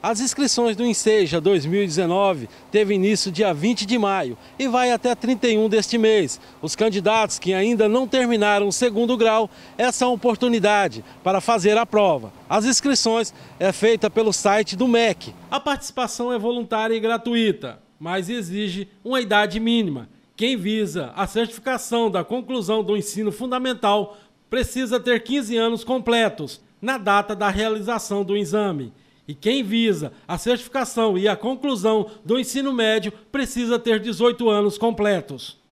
As inscrições do Enseja 2019 teve início dia 20 de maio e vai até 31 deste mês. Os candidatos que ainda não terminaram o segundo grau, essa oportunidade para fazer a prova. As inscrições é feita pelo site do MEC. A participação é voluntária e gratuita, mas exige uma idade mínima. Quem visa a certificação da conclusão do ensino fundamental precisa ter 15 anos completos na data da realização do exame. E quem visa a certificação e a conclusão do ensino médio precisa ter 18 anos completos.